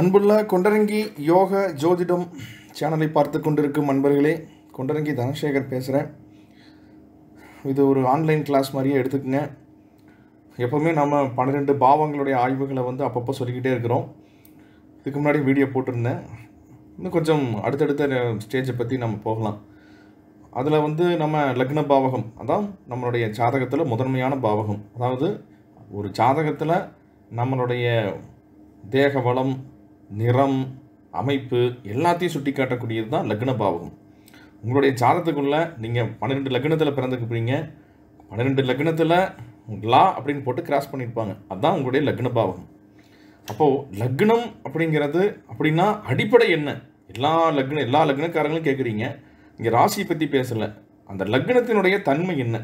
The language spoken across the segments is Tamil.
அன்புள்ள கொண்டரங்கி யோக ஜோதிடம் சேனலை பார்த்து கொண்டிருக்கும் அன்பர்களே கொண்டரங்கி தனசேகர் பேசுகிறேன் இது ஒரு ஆன்லைன் கிளாஸ் மாதிரியே எடுத்துக்கோங்க எப்போவுமே நம்ம பன்னிரெண்டு பாவங்களுடைய ஆய்வுகளை வந்து அப்பப்போ சொல்லிக்கிட்டே இருக்கிறோம் இதுக்கு முன்னாடி வீடியோ போட்டிருந்தேன் இன்னும் கொஞ்சம் அடுத்தடுத்த ஸ்டேஜை பற்றி நம்ம போகலாம் அதில் வந்து நம்ம லக்ன பாவகம் அதான் நம்மளுடைய ஜாதகத்தில் முதன்மையான பாவகம் அதாவது ஒரு ஜாதகத்தில் நம்மளுடைய தேக வளம் நிறம் அமைப்பு எல்லாத்தையும் சுட்டி காட்டக்கூடியது தான் லக்ன பாவகம் உங்களுடைய ஜாதத்துக்குள்ளே நீங்கள் பன்னிரெண்டு லக்னத்தில் பிறந்துக்குப்பீங்க பன்னிரெண்டு லக்னத்தில் லா அப்படின்னு போட்டு கிராஸ் பண்ணியிருப்பாங்க அதுதான் உங்களுடைய லக்ன பாவகம் அப்போது லக்னம் அப்படிங்கிறது அப்படின்னா அடிப்படை என்ன எல்லா லக்ன எல்லா லக்னக்காரங்களும் கேட்குறீங்க இங்கே ராசியை பற்றி பேசலை அந்த லக்னத்தினுடைய தன்மை என்ன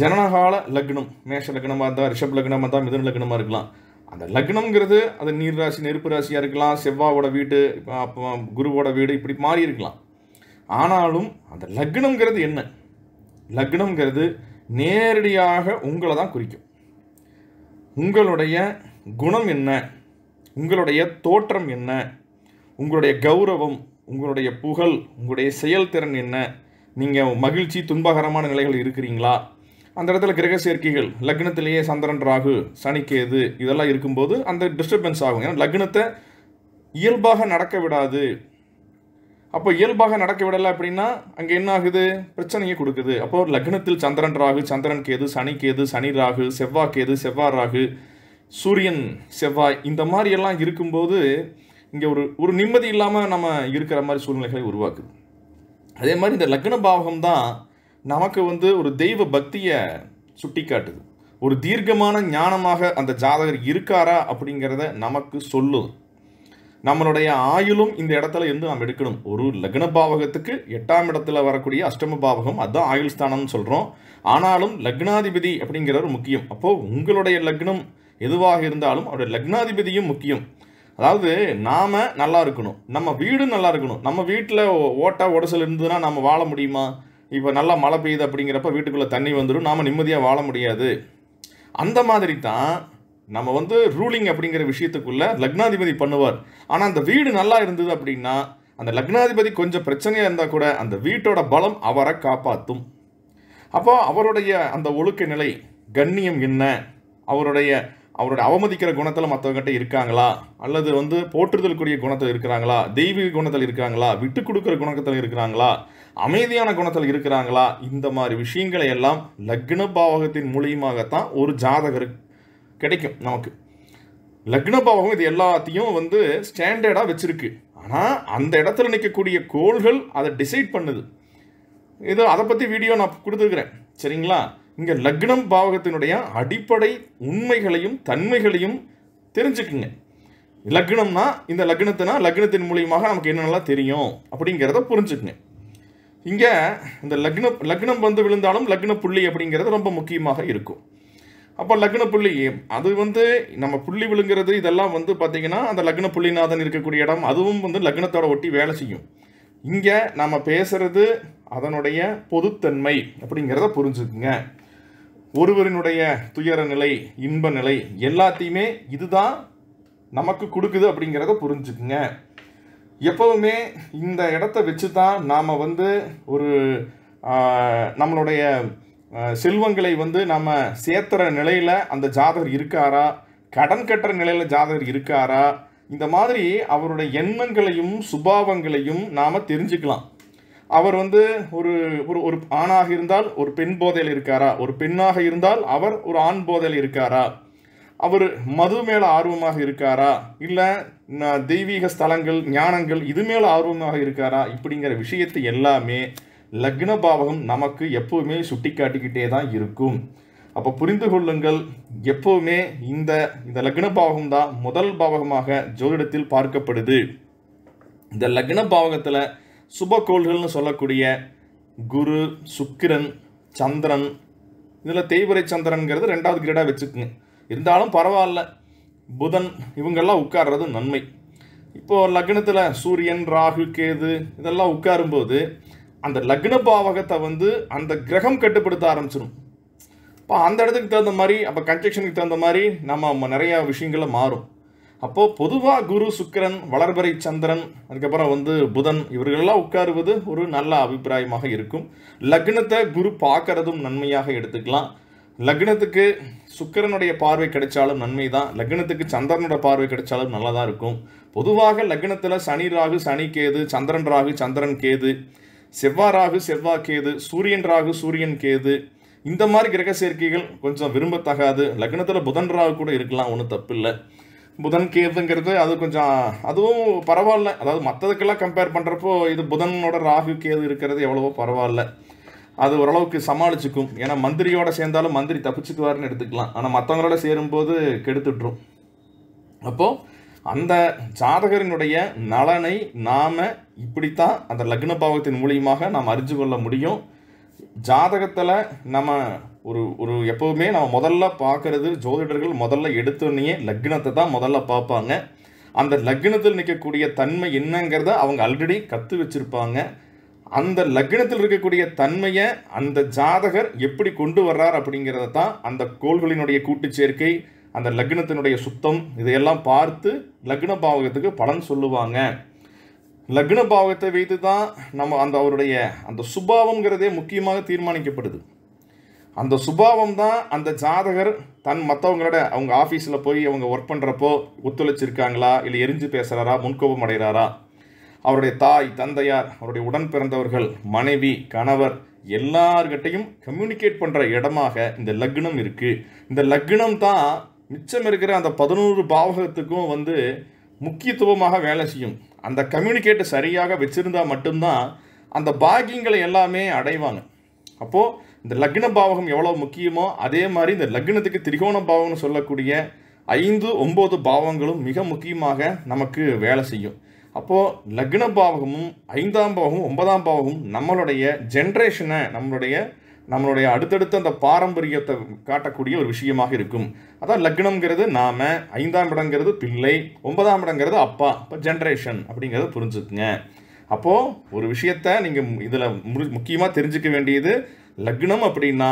ஜனனகால லக்னம் மேஷ லக்னமாக இருந்தால் ரிஷப் லக்னமாக இருந்தால் மிதன லக்னமாக இருக்கலாம் அந்த லக்னம்ங்கிறது அது நீர் ராசி நெருப்பு ராசியாக இருக்கலாம் செவ்வாவோட வீடு அப்போ குருவோட வீடு இப்படி மாறி இருக்கலாம் ஆனாலும் அந்த லக்னம்ங்கிறது என்ன லக்னம்ங்கிறது நேரடியாக உங்களை தான் குறிக்கும் உங்களுடைய குணம் என்ன உங்களுடைய தோற்றம் என்ன உங்களுடைய கௌரவம் உங்களுடைய புகழ் உங்களுடைய செயல்திறன் என்ன நீங்கள் மகிழ்ச்சி துன்பகரமான நிலைகள் இருக்கிறீங்களா அந்த இடத்துல கிரக சேர்க்கைகள் லக்னத்திலேயே சந்திரன் ராகு சனிக்கேது இதெல்லாம் இருக்கும்போது அந்த டிஸ்டர்பன்ஸ் ஆகும் ஏன்னா லக்னத்தை இயல்பாக நடக்க விடாது அப்போ இயல்பாக நடக்க விடலை அப்படின்னா அங்கே என்ன ஆகுது பிரச்சனையை கொடுக்குது அப்போ லக்னத்தில் சந்திரன் ராகு சந்திரன் கேது சனி கேது சனி ராகு செவ்வாய் கேது செவ்வாய் ராகு சூரியன் செவ்வாய் இந்த மாதிரி எல்லாம் இருக்கும்போது இங்கே ஒரு ஒரு நிம்மதி இல்லாமல் நம்ம இருக்கிற மாதிரி சூழ்நிலைகளை உருவாக்குது அதே மாதிரி இந்த லக்ன பாவகம் தான் நமக்கு வந்து ஒரு தெய்வ பக்தியை சுட்டி காட்டுது ஒரு தீர்க்கமான ஞானமாக அந்த ஜாதகர் இருக்காரா அப்படிங்கிறத நமக்கு சொல்லும் நம்மளுடைய ஆயுளும் இந்த இடத்துல இருந்து நாம் எடுக்கணும் ஒரு லக்ன பாவகத்துக்கு எட்டாம் இடத்துல வரக்கூடிய அஷ்டம பாவகம் அதுதான் ஆயுள் ஸ்தானம்னு சொல்கிறோம் ஆனாலும் லக்னாதிபதி அப்படிங்கிறவர் முக்கியம் அப்போது உங்களுடைய லக்னம் எதுவாக இருந்தாலும் அவருடைய லக்னாதிபதியும் முக்கியம் அதாவது நாம் நல்லா இருக்கணும் நம்ம வீடும் நல்லா இருக்கணும் நம்ம வீட்டில் ஓட்டா உடசல் இருந்ததுன்னா நம்ம வாழ முடியுமா இப்போ நல்லா மழை பெய்யுது அப்படிங்கிறப்ப வீட்டுக்குள்ளே தண்ணி வந்துடும் நாம் நிம்மதியாக வாழ முடியாது அந்த மாதிரி தான் நம்ம வந்து ரூலிங் அப்படிங்கிற விஷயத்துக்குள்ளே லக்னாதிபதி பண்ணுவார் ஆனால் அந்த வீடு நல்லா இருந்தது அப்படின்னா அந்த லக்னாதிபதி கொஞ்சம் பிரச்சனையாக இருந்தால் கூட அந்த வீட்டோட பலம் அவரை காப்பாற்றும் அப்போ அவருடைய அந்த ஒழுக்க நிலை கண்ணியம் என்ன அவருடைய அவரோட அவமதிக்கிற குணத்தில் மற்றவங்ககிட்ட இருக்காங்களா அல்லது வந்து போற்றுதலுக்குரிய குணத்தில் இருக்கிறாங்களா தெய்வீக குணத்தில் இருக்கிறாங்களா விட்டு கொடுக்குற குணத்தில் இருக்கிறாங்களா அமைதியான குணத்தில் இருக்கிறாங்களா இந்த மாதிரி விஷயங்களை எல்லாம் லக்ன பாவகத்தின் மூலியமாகத்தான் ஒரு ஜாதகர் கிடைக்கும் நமக்கு லக்ன பாவகம் இது எல்லாத்தையும் வந்து ஸ்டாண்டர்டாக வச்சுருக்கு ஆனால் அந்த இடத்துல நிற்கக்கூடிய கோள்கள் அதை டிசைட் பண்ணுது இது அதை பற்றி வீடியோ நான் கொடுத்துருக்குறேன் சரிங்களா இங்கே லக்னம் பாவகத்தினுடைய அடிப்படை உண்மைகளையும் தன்மைகளையும் தெரிஞ்சுக்குங்க லக்னம்னா இந்த லக்னத்தினா லக்னத்தின் மூலியமாக நமக்கு என்னென்னலாம் தெரியும் அப்படிங்கிறத புரிஞ்சுக்குங்க இங்கே இந்த லக்ன லக்னம் வந்து விழுந்தாலும் லக்ன புள்ளி அப்படிங்கிறது ரொம்ப முக்கியமாக இருக்கும் அப்போ லக்ன புள்ளி அது வந்து நம்ம புள்ளி விழுங்கிறது இதெல்லாம் வந்து பார்த்திங்கன்னா அந்த லக்ன புள்ளிநாதன் இருக்கக்கூடிய இடம் அதுவும் வந்து லக்னத்தோட ஒட்டி வேலை செய்யும் இங்கே நம்ம பேசுகிறது அதனுடைய பொதுத்தன்மை அப்படிங்கிறத புரிஞ்சுக்குங்க ஒருவரினுடைய துயர நிலை இன்ப நிலை எல்லாத்தையுமே இதுதான் நமக்கு கொடுக்குது அப்படிங்கிறத புரிஞ்சுக்குங்க எப்போவுமே இந்த இடத்த வச்சு தான் நாம் வந்து ஒரு நம்மளுடைய செல்வங்களை வந்து நாம் சேர்த்துற நிலையில் அந்த ஜாதகர் இருக்காரா கடன் கட்டுற நிலையில் ஜாதகர் இருக்காரா இந்த மாதிரி அவருடைய எண்ணங்களையும் சுபாவங்களையும் நாம் தெரிஞ்சுக்கலாம் அவர் வந்து ஒரு ஒரு ஒரு ஆணாக இருந்தால் ஒரு பெண் போதையில் இருக்காரா ஒரு பெண்ணாக இருந்தால் அவர் ஒரு ஆண் போதையில் இருக்காரா அவர் மது மேலே ஆர்வமாக இருக்காரா இல்லை தெய்வீக ஸ்தலங்கள் ஞானங்கள் இது மேலே ஆர்வமாக இருக்காரா இப்படிங்கிற விஷயத்தை எல்லாமே லக்ன பாவகம் நமக்கு எப்போவுமே சுட்டி காட்டிக்கிட்டே தான் இருக்கும் அப்போ புரிந்து கொள்ளுங்கள் எப்பவுமே இந்த இந்த லக்ன பாவகம் தான் முதல் பாவகமாக ஜோதிடத்தில் பார்க்கப்படுது இந்த லக்ன பாவகத்தில் சுபக்கோள்கள்னு சொல்லக்கூடிய குரு சுக்கிரன் சந்திரன் இதில் தேய்வரை சந்திரன்கிறது ரெண்டாவது கிரேடாக வச்சுக்குங்க இருந்தாலும் பரவாயில்ல புதன் இவங்கெல்லாம் உட்கார்றது நன்மை இப்போது லக்னத்தில் சூரியன் ராகு கேது இதெல்லாம் உட்காரும்போது அந்த லக்ன பாவகத்தை வந்து அந்த கிரகம் கட்டுப்படுத்த ஆரம்பிச்சிடும் இப்போ அந்த இடத்துக்கு தகுந்த மாதிரி அப்போ கன்ஜெக்ஷனுக்கு தகுந்த மாதிரி நம்ம நிறையா விஷயங்களை மாறும் அப்போது பொதுவாக குரு சுக்கரன் வளர்பறை சந்திரன் அதுக்கப்புறம் வந்து புதன் இவர்களெல்லாம் உட்காருவது ஒரு நல்ல அபிப்பிராயமாக இருக்கும் லக்னத்தை குரு பார்க்கறதும் நன்மையாக எடுத்துக்கலாம் லக்னத்துக்கு சுக்கரனுடைய பார்வை கிடைச்சாலும் நன்மை தான் லக்னத்துக்கு சந்திரனோட பார்வை கிடைச்சாலும் நல்லா தான் இருக்கும் பொதுவாக லக்னத்தில் சனி ராகு சனி கேது சந்திரன் ராகு சந்திரன் கேது செவ்வா ராகு செவ்வா கேது சூரியன் ராகு சூரியன் கேது இந்த மாதிரி கிரக சேர்க்கைகள் கொஞ்சம் விரும்பத்தகாது லக்னத்தில் புதன் ராகு கூட இருக்கலாம் ஒன்றும் தப்பு இல்லை புதன் கேதுங்கிறது அது கொஞ்சம் அதுவும் பரவாயில்ல அதாவது மற்றதுக்கெல்லாம் கம்பேர் பண்ணுறப்போ இது புதனோட ராகு கேது இருக்கிறது எவ்வளவோ பரவாயில்ல அது ஓரளவுக்கு சமாளிச்சுக்கும் ஏன்னா மந்திரியோட சேர்ந்தாலும் மந்திரி தப்பிச்சுக்குவார்னு எடுத்துக்கலாம் ஆனால் மற்றவங்களோட சேரும்போது கெடுத்துட்ரும் அப்போது அந்த ஜாதகரினுடைய நலனை நாம் இப்படித்தான் அந்த லக்ன பாவத்தின் மூலியமாக நாம் அறிஞ்சு கொள்ள முடியும் ஜாதகத்தில் நம்ம ஒரு ஒரு எப்போவுமே நம்ம முதல்ல பார்க்கறது ஜோதிடர்கள் முதல்ல எடுத்தோடனே லக்னத்தை தான் முதல்ல பார்ப்பாங்க அந்த லக்னத்தில் நிற்கக்கூடிய தன்மை என்னங்கிறத அவங்க ஆல்ரெடி கற்று வச்சுருப்பாங்க அந்த லக்னத்தில் இருக்கக்கூடிய தன்மையை அந்த ஜாதகர் எப்படி கொண்டு வர்றார் அப்படிங்கிறத தான் அந்த கோள்களினுடைய சேர்க்கை அந்த லக்னத்தினுடைய சுத்தம் இதையெல்லாம் பார்த்து லக்ன பாவகத்துக்கு பலன் சொல்லுவாங்க லக்ன பாவத்தை வைத்து தான் நம்ம அந்த அவருடைய அந்த சுபாவங்கிறதே முக்கியமாக தீர்மானிக்கப்படுது அந்த சுபாவம் தான் அந்த ஜாதகர் தன் மற்றவங்களோட அவங்க ஆஃபீஸில் போய் அவங்க ஒர்க் பண்ணுறப்போ ஒத்துழைச்சிருக்காங்களா இல்லை எரிஞ்சு பேசுகிறாரா முன்கோபம் அடைகிறாரா அவருடைய தாய் தந்தையார் அவருடைய உடன் பிறந்தவர்கள் மனைவி கணவர் எல்லார்கிட்டையும் கம்யூனிகேட் பண்ணுற இடமாக இந்த லக்னம் இருக்குது இந்த லக்னம் தான் மிச்சம் இருக்கிற அந்த பதினோரு பாவகத்துக்கும் வந்து முக்கியத்துவமாக வேலை செய்யும் அந்த கம்யூனிகேட்டை சரியாக வச்சுருந்தால் மட்டும்தான் அந்த பாக்கியங்களை எல்லாமே அடைவாங்க அப்போது இந்த லக்ன பாவகம் எவ்வளோ முக்கியமோ அதே மாதிரி இந்த லக்னத்துக்கு திரிகோண பாவகம்னு சொல்லக்கூடிய ஐந்து ஒம்பது பாவங்களும் மிக முக்கியமாக நமக்கு வேலை செய்யும் அப்போது லக்ன பாவகமும் ஐந்தாம் பாவமும் ஒன்பதாம் பாவமும் நம்மளுடைய ஜென்ரேஷனை நம்மளுடைய நம்மளுடைய அடுத்தடுத்த அந்த பாரம்பரியத்தை காட்டக்கூடிய ஒரு விஷயமாக இருக்கும் அதான் லக்னம்ங்கிறது நாம ஐந்தாம் இடங்கிறது பிள்ளை ஒன்பதாம் இடங்கிறது அப்பா இப்போ ஜென்ரேஷன் அப்படிங்கிறத புரிஞ்சுக்குங்க அப்போது ஒரு விஷயத்த நீங்கள் இதில் முக்கியமாக தெரிஞ்சுக்க வேண்டியது லக்னம் அப்படின்னா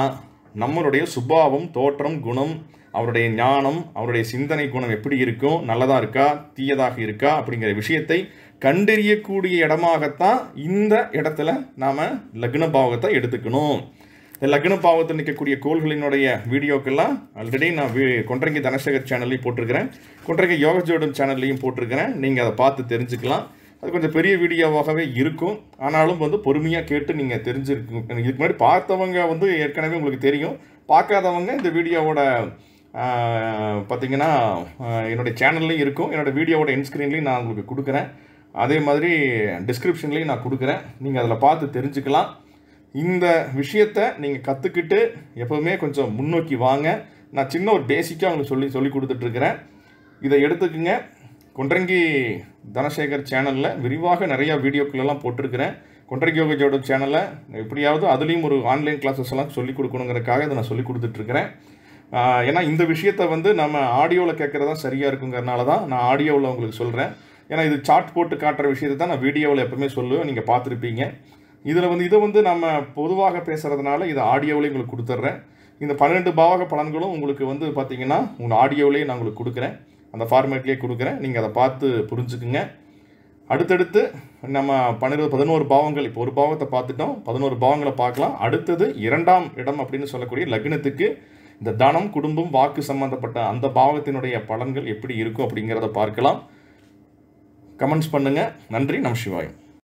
நம்மளுடைய சுபாவம் தோற்றம் குணம் அவருடைய ஞானம் அவருடைய சிந்தனை குணம் எப்படி இருக்கும் நல்லதாக இருக்கா தீயதாக இருக்கா அப்படிங்கிற விஷயத்தை கண்டறியக்கூடிய இடமாகத்தான் இந்த இடத்துல நாம் லக்ன பாவகத்தை எடுத்துக்கணும் இந்த லக்ன பாவத்தில் நிற்கக்கூடிய கோள்களினுடைய வீடியோக்கெல்லாம் ஆல்ரெடி நான் வீ கொன்றங்கி தனசேகர் சேனல்லையும் போட்டிருக்கிறேன் கொன்றங்கி யோக ஜோடம் சேனல்லையும் போட்டிருக்கிறேன் நீங்கள் அதை பார்த்து தெரிஞ்சுக்கலாம் அது கொஞ்சம் பெரிய வீடியோவாகவே இருக்கும் ஆனாலும் வந்து பொறுமையாக கேட்டு நீங்கள் தெரிஞ்சிருக்கு இதுக்கு முன்னாடி பார்த்தவங்க வந்து ஏற்கனவே உங்களுக்கு தெரியும் பார்க்காதவங்க இந்த வீடியோவோட பார்த்திங்கன்னா என்னுடைய சேனல்லையும் இருக்கும் என்னோடய வீடியோவோட இன்ஸ்க்ரீன்லையும் நான் உங்களுக்கு கொடுக்குறேன் அதே மாதிரி டிஸ்கிரிப்ஷன்லேயும் நான் கொடுக்குறேன் நீங்கள் அதில் பார்த்து தெரிஞ்சுக்கலாம் இந்த விஷயத்தை நீங்கள் கற்றுக்கிட்டு எப்போவுமே கொஞ்சம் முன்னோக்கி வாங்க நான் சின்ன ஒரு பேசிக்காக உங்களுக்கு சொல்லி சொல்லி கொடுத்துட்ருக்கிறேன் இதை எடுத்துக்கோங்க கொன்றங்கி தனசேகர் சேனலில் விரிவாக நிறையா வீடியோக்களெல்லாம் போட்டிருக்கிறேன் கொன்றங்கி யோகஜோட சேனலில் எப்படியாவது அதுலேயும் ஒரு ஆன்லைன் கிளாஸஸ் எல்லாம் சொல்லிக் கொடுக்கணுங்கிறக்காக இதை நான் சொல்லி கொடுத்துட்ருக்கிறேன் ஏன்னா இந்த விஷயத்தை வந்து நம்ம ஆடியோவில் கேட்குறதா சரியாக இருக்குங்கிறனால தான் நான் ஆடியோவில் உங்களுக்கு சொல்கிறேன் ஏன்னா இது சார்ட் போட்டு காட்டுற விஷயத்தை தான் நான் வீடியோவில் எப்போவுமே சொல்லுவேன் நீங்கள் பார்த்துருப்பீங்க இதில் வந்து இதை வந்து நம்ம பொதுவாக பேசுகிறதுனால இதை ஆடியோவிலே உங்களுக்கு கொடுத்துட்றேன் இந்த பன்னெண்டு பாவக பலன்களும் உங்களுக்கு வந்து பார்த்திங்கன்னா உங்கள் ஆடியோவிலே நான் உங்களுக்கு கொடுக்குறேன் அந்த ஃபார்மேட்லேயே கொடுக்குறேன் நீங்கள் அதை பார்த்து புரிஞ்சுக்குங்க அடுத்தடுத்து நம்ம பன்னிரு பதினோரு பாவங்கள் இப்போ ஒரு பாவத்தை பார்த்துட்டோம் பதினோரு பாவங்களை பார்க்கலாம் அடுத்தது இரண்டாம் இடம் அப்படின்னு சொல்லக்கூடிய லக்னத்துக்கு இந்த தனம் குடும்பம் வாக்கு சம்மந்தப்பட்ட அந்த பாவத்தினுடைய பலன்கள் எப்படி இருக்கும் அப்படிங்கிறத பார்க்கலாம் கமெண்ட்ஸ் பண்ணுங்கள் நன்றி நம் சிவாயம்